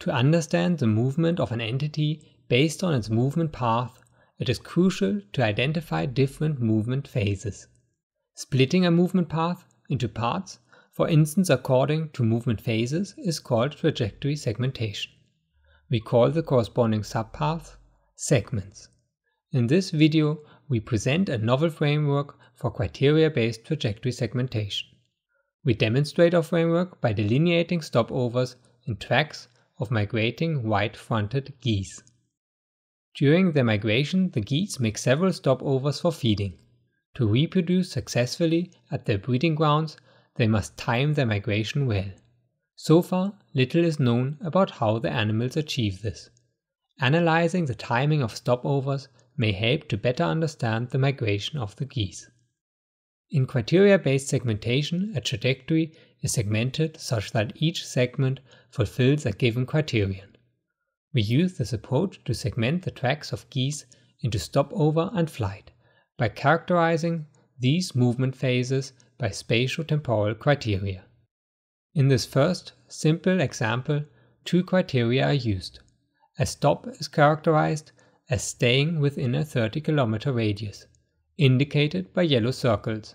To understand the movement of an entity based on its movement path, it is crucial to identify different movement phases. Splitting a movement path into parts, for instance according to movement phases, is called trajectory segmentation. We call the corresponding subpaths segments. In this video, we present a novel framework for criteria-based trajectory segmentation. We demonstrate our framework by delineating stopovers in tracks of migrating white-fronted geese. During their migration, the geese make several stopovers for feeding. To reproduce successfully at their breeding grounds, they must time their migration well. So far, little is known about how the animals achieve this. Analyzing the timing of stopovers may help to better understand the migration of the geese. In criteria-based segmentation, a trajectory is segmented such that each segment fulfills a given criterion. We use this approach to segment the tracks of geese into stopover and flight by characterizing these movement phases by spatial-temporal criteria. In this first, simple example, two criteria are used. A stop is characterized as staying within a 30 km radius, indicated by yellow circles,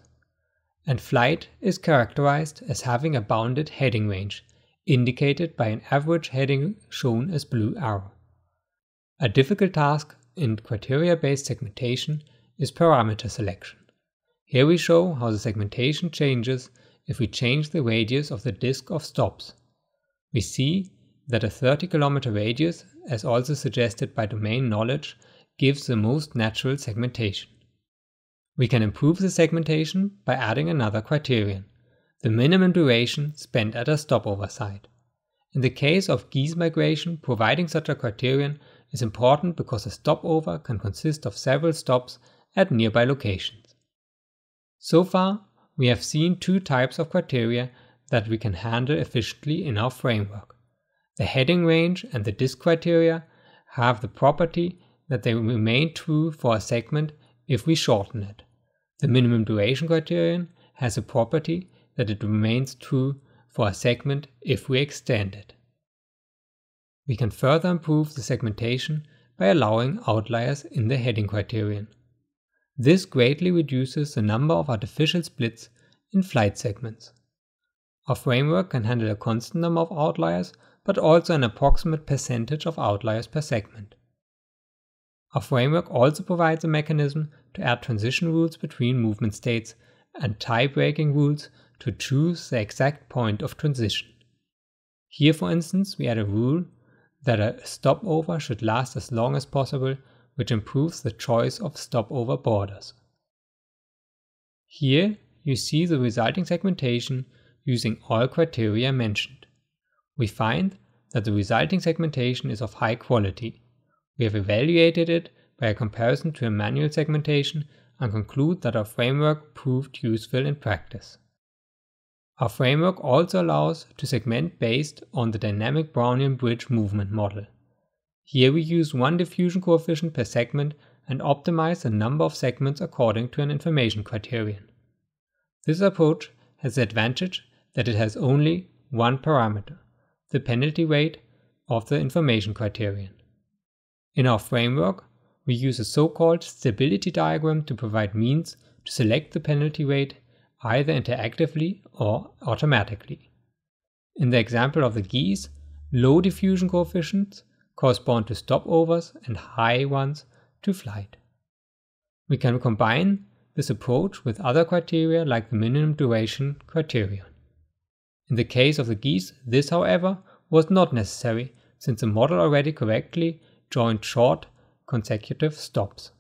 and flight is characterized as having a bounded heading range, indicated by an average heading shown as blue arrow. A difficult task in criteria-based segmentation is parameter selection. Here we show how the segmentation changes if we change the radius of the disk of stops. We see that a 30 km radius, as also suggested by domain knowledge, gives the most natural segmentation. We can improve the segmentation by adding another criterion, the minimum duration spent at a stopover site. In the case of geese migration, providing such a criterion is important because a stopover can consist of several stops at nearby locations. So far, we have seen two types of criteria that we can handle efficiently in our framework. The heading range and the disk criteria have the property that they remain true for a segment if we shorten it. The minimum duration criterion has a property that it remains true for a segment if we extend it. We can further improve the segmentation by allowing outliers in the heading criterion. This greatly reduces the number of artificial splits in flight segments. Our framework can handle a constant number of outliers, but also an approximate percentage of outliers per segment. Our framework also provides a mechanism to add transition rules between movement states and tie-breaking rules to choose the exact point of transition. Here, for instance, we add a rule that a stopover should last as long as possible, which improves the choice of stopover borders. Here, you see the resulting segmentation using all criteria mentioned. We find that the resulting segmentation is of high quality, we have evaluated it by a comparison to a manual segmentation and conclude that our framework proved useful in practice. Our framework also allows to segment based on the dynamic Brownian bridge movement model. Here we use one diffusion coefficient per segment and optimize the number of segments according to an information criterion. This approach has the advantage that it has only one parameter, the penalty weight of the information criterion. In our framework, we use a so-called stability diagram to provide means to select the penalty rate either interactively or automatically. In the example of the geese, low diffusion coefficients correspond to stopovers and high ones to flight. We can combine this approach with other criteria like the minimum duration criterion. In the case of the geese, this however was not necessary since the model already correctly joint short consecutive stops.